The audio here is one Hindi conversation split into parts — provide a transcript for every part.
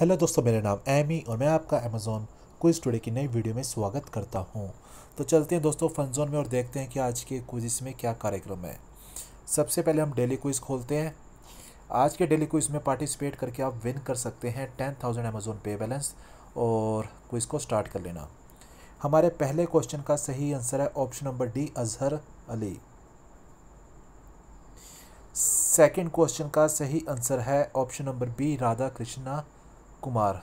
हेलो दोस्तों मेरा नाम एमी और मैं आपका अमेज़ोन क्विज टुडे की नई वीडियो में स्वागत करता हूं तो चलते हैं दोस्तों फन जोन में और देखते हैं कि आज के क्विज़ में क्या कार्यक्रम है सबसे पहले हम डेली क्विज़ खोलते हैं आज के डेली क्विज़ में पार्टिसिपेट करके आप विन कर सकते हैं ten thousand Amazon Pay balance और क्विज़ को स्टार्ट कर लेना हमारे पहले क्वेश्चन का सही आंसर है option number D Azhar Ali second question का सही आंसर है option number B Radha Krishna Kumar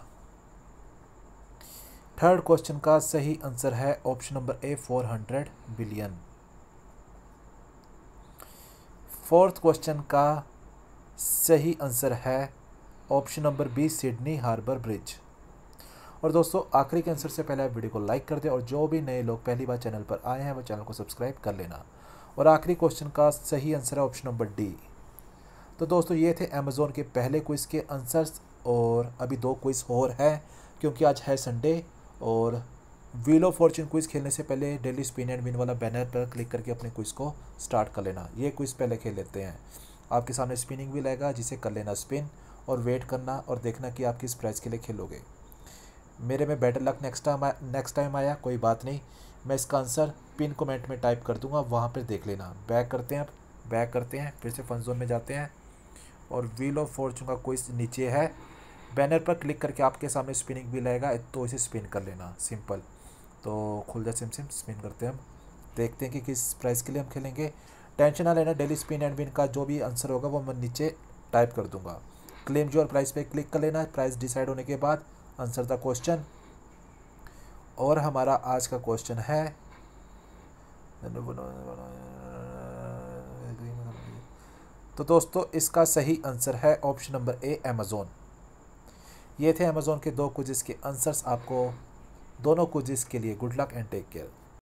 third question का सही आंसर है option number A four hundred billion fourth question का सही आंसर है option number B Sydney Harbour Bridge और दोस्तों आखिरी के आंसर से पहले आप वीडियो को लाइक कर दें और जो भी नए लोग पहली बार चैनल पर आए हैं वह चैनल को सब्सक्राइब कर लेना और आखिरी क्वेश्चन का सही आंसर है ऑप्शन नंबर डी तो दोस्तों ये थे अमेज़ोन के पहले क्विज़ के आंसर्स और अभी दो क्विज़ और हैं क्योंकि आज है संडे और व्हील ऑफ फॉर्चून क्विज़ खेलने से पहले डेली स्पिन एंड विन वाला बैनर पर क्लिक करके अपने क्विज़ को स्टार्ट कर लेना ये क्विज़ पहले खेल लेते हैं आपके सामने स्पिनिंग भी लगेगा जिसे कर लेना स्पिन और वेट करना और देखना कि आप किस प्राइज़ के लिए खेलोगे मेरे में better luck next time next time आया कोई बात नहीं मैं इसका आंसर पिन कमेंट में टाइप कर दूंगा वहाँ पर देख लेना बैक करते हैं बैक करते हैं फिर से फन जोन में जाते हैं और व्हील ऑफ फॉर्चून का क्विज नीचे है बैनर पर क्लिक करके आपके सामने स्पिनिंग व्हील आएगा तो इसे स्पिन कर लेना सिंपल तो खुल जाए सिम सिम स्पिन करते हैं हम देखते हैं कि किस प्राइस के लिए हम खेलेंगे टेंशन ना लेना डेली स्पिन एंड विन का जो भी आंसर होगा वो मैं नीचे टाइप कर दूंगा क्लेम जो प्राइस पे क्लिक कर लेना प्राइस डिसाइड होने के बाद आंसर द क्वेश्चन और हमारा आज का क्वेश्चन है तो दोस्तों इसका सही आंसर है ऑप्शन नंबर ए अमेज़ोन ये थे अमेज़ोन के दो कुजिस के आंसर्स आपको दोनों कुजिस के लिए good luck and take care